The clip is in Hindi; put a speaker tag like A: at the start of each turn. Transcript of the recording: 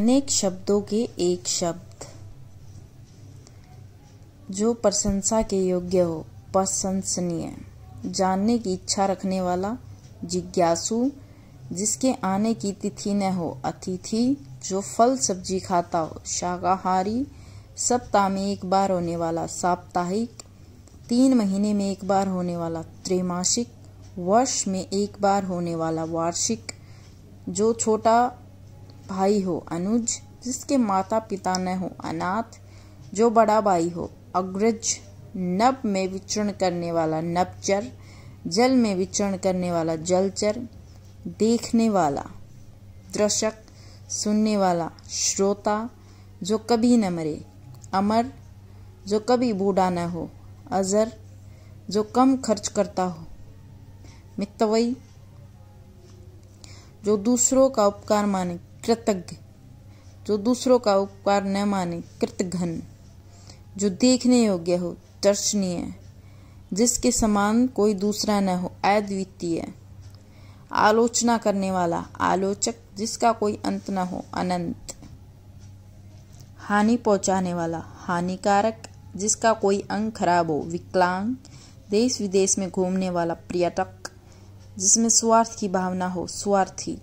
A: अनेक शब्दों के एक शब्द जो प्रशंसा के योग्य हो प्रशंसनीय जानने की इच्छा रखने वाला जिज्ञासु जिसके आने की तिथि न हो अतिथि जो फल सब्जी खाता हो शाकाहारी सप्ताह में एक बार होने वाला साप्ताहिक तीन महीने में एक बार होने वाला त्रैमासिक वर्ष में एक बार होने वाला वार्षिक जो छोटा भाई हो अनुज जिसके माता पिता न हो अनाथ जो बड़ा भाई हो अग्रज नब में विचरण करने वाला नबचर जल में विचरण करने वाला जलचर देखने वाला दर्शक सुनने वाला श्रोता जो कभी न मरे अमर जो कभी बूढ़ा न हो अजर जो कम खर्च करता हो मितवई जो दूसरों का उपकार माने कृतज्ञ जो दूसरों का उपकार न माने कृतघन जो देखने योग्य हो दर्शनीय जिसके समान कोई दूसरा न हो अद्वितीय आलोचना करने वाला आलोचक जिसका कोई अंत न हो अनंत हानि पहुंचाने वाला हानिकारक जिसका कोई अंग खराब हो विकलांग देश विदेश में घूमने वाला पर्यटक जिसमें स्वार्थ की भावना हो स्वार्थी